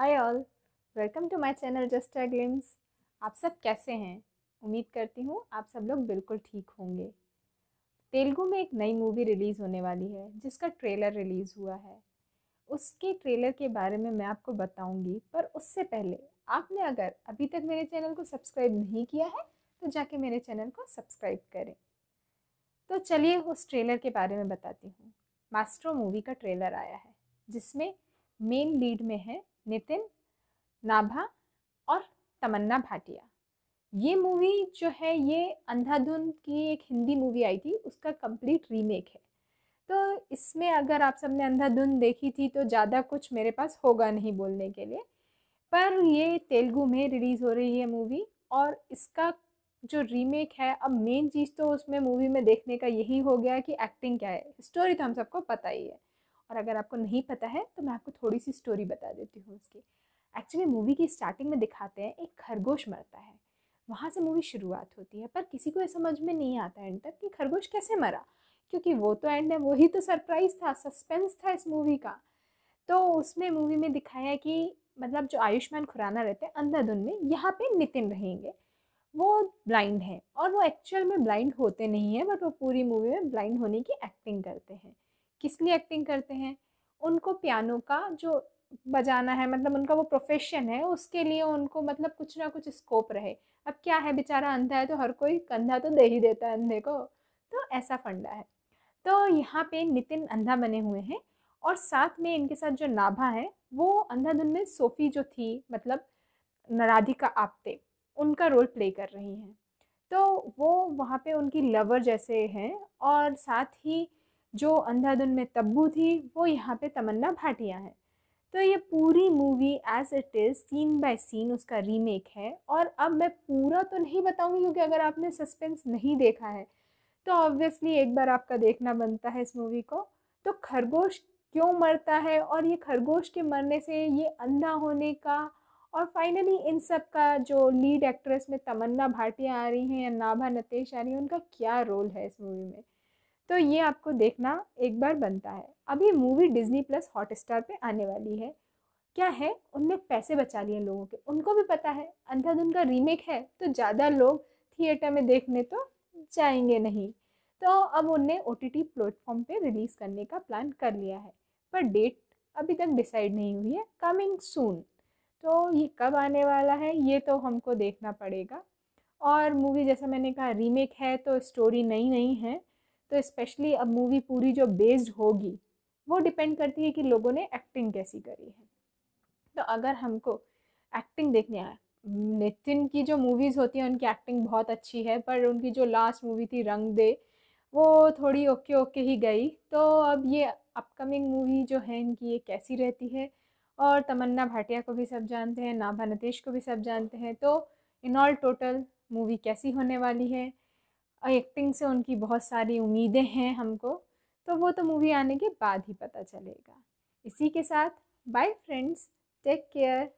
hi all welcome to my channel just a glimpse आप सब कैसे हैं उम्मीद करती हूँ आप सब लोग बिल्कुल ठीक होंगे तेलुगु में एक नई मूवी रिलीज़ होने वाली है जिसका ट्रेलर रिलीज़ हुआ है उसके ट्रेलर के बारे में मैं आपको बताऊंगी पर उससे पहले आपने अगर अभी तक मेरे चैनल को सब्सक्राइब नहीं किया है तो जाके मेरे चैनल को सब्सक्राइब करें तो चलिए उस ट्रेलर के बारे में बताती हूँ मास्टर मूवी का ट्रेलर आया है जिसमें मेन लीड में है नितिन नाभा और तमन्ना भाटिया ये मूवी जो है ये अंधाधुन की एक हिंदी मूवी आई थी उसका कंप्लीट रीमेक है तो इसमें अगर आप सबने अंधाधुन देखी थी तो ज़्यादा कुछ मेरे पास होगा नहीं बोलने के लिए पर ये तेलुगु में रिलीज़ हो रही है मूवी और इसका जो रीमेक है अब मेन चीज़ तो उसमें मूवी में देखने का यही हो गया कि एक्टिंग क्या है स्टोरी तो हम सबको पता ही है और अगर आपको नहीं पता है तो मैं आपको थोड़ी सी स्टोरी बता देती हूँ उसकी एक्चुअली मूवी की स्टार्टिंग में दिखाते हैं एक खरगोश मरता है वहाँ से मूवी शुरुआत होती है पर किसी को यह समझ में नहीं आता एंड तक कि खरगोश कैसे मरा क्योंकि वो तो एंड है वही तो सरप्राइज था सस्पेंस था इस मूवी का तो उसमें मूवी में दिखाया कि मतलब जो आयुष्मान खुराना रहते हैं अंधाधुन में यहाँ पे नितिन रहेंगे वो ब्लाइंड हैं और वो एक्चुअल में ब्लाइंड होते नहीं हैं बट वो पूरी मूवी में ब्लाइंड होने की एक्टिंग करते हैं किस लिए एक्टिंग करते हैं उनको पियानो का जो बजाना है मतलब उनका वो प्रोफेशन है उसके लिए उनको मतलब कुछ ना कुछ स्कोप रहे अब क्या है बेचारा अंधा है तो हर कोई कंधा तो दे ही देता है अंधे को तो ऐसा फंडा है तो यहाँ पे नितिन अंधा बने हुए हैं और साथ में इनके साथ जो नाभा है वो अंधाधुन में सोफ़ी जो थी मतलब नराधिका आपते उनका रोल प्ले कर रही हैं तो वो वहाँ पे उनकी लवर जैसे हैं और साथ ही जो अंधाधुन में तब्बू थी वो यहाँ पे तमन्ना भाटिया है तो ये पूरी movie as it is scene by scene उसका रीमेक है और अब मैं पूरा तो नहीं बताऊँगी क्योंकि अगर आपने सस्पेंस नहीं देखा है तो ऑब्वियसली एक बार आपका देखना बनता है इस मूवी को तो खरगोश क्यों मरता है और ये खरगोश के मरने से ये अंधा होने का और फाइनली इन सब का जो लीड एक्ट्रेस में तमन्ना भाटिया आ रही हैं या नाभा नतेश आ रही हैं उनका क्या रोल है इस मूवी में तो ये आपको देखना एक बार बनता है अभी movie Disney plus Hotstar पर आने वाली है क्या है उनने पैसे बचा लिए लोगों के उनको भी पता है अंधाधुन का रीमेक है तो ज़्यादा लोग थिएटर में देखने तो जाएंगे नहीं तो अब उनने ओ टी टी प्लेटफॉर्म पर रिलीज़ करने का प्लान कर लिया है पर डेट अभी तक डिसाइड नहीं हुई है कमिंग सून तो ये कब आने वाला है ये तो हमको देखना पड़ेगा और मूवी जैसा मैंने कहा रीमेक है तो स्टोरी नई नहीं है तो स्पेशली अब मूवी पूरी जो बेस्ड होगी वो डिपेंड करती है कि लोगों ने एक्टिंग कैसी करी है तो अगर हमको एक्टिंग देखने आए नितिन की जो मूवीज़ होती हैं उनकी एक्टिंग बहुत अच्छी है पर उनकी जो लास्ट मूवी थी रंग दे वो थोड़ी ओके ओके ही गई तो अब ये अपकमिंग मूवी जो है इनकी ये कैसी रहती है और तमन्ना भाटिया को भी सब जानते हैं नाभा नतीश को भी सब जानते हैं तो इन ऑल टोटल मूवी कैसी होने वाली है और एक्टिंग से उनकी बहुत सारी उम्मीदें हैं हमको तो वो तो मूवी आने के बाद ही पता चलेगा इसी के साथ बाय फ्रेंड्स टेक केयर